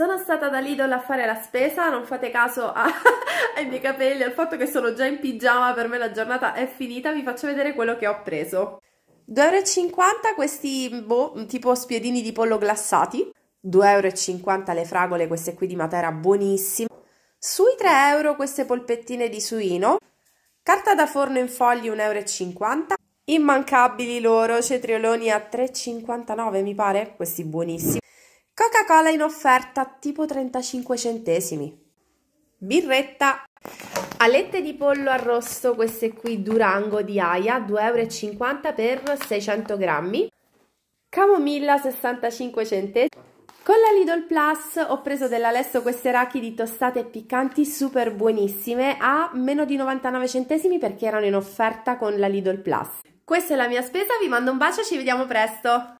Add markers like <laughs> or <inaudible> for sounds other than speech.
Sono stata da Lidl a fare la spesa, non fate caso a, <laughs> ai miei capelli, al fatto che sono già in pigiama, per me la giornata è finita, vi faccio vedere quello che ho preso. 2,50 euro questi, boh, tipo spiedini di pollo glassati. 2,50 euro le fragole, queste qui di Matera, buonissime. Sui 3 euro queste polpettine di suino. Carta da forno in fogli 1,50 euro. Immancabili loro, cetrioloni a 3,59 mi pare, questi buonissimi. Coca-Cola in offerta tipo 35 centesimi. Birretta. Alette di pollo arrosto, queste qui Durango di Aia, 2,50 euro per 600 grammi. Camomilla 65 centesimi. Con la Lidl Plus ho preso dell'Alesso queste rachidi tostate e piccanti super buonissime a meno di 99 centesimi perché erano in offerta con la Lidl Plus. Questa è la mia spesa, vi mando un bacio ci vediamo presto!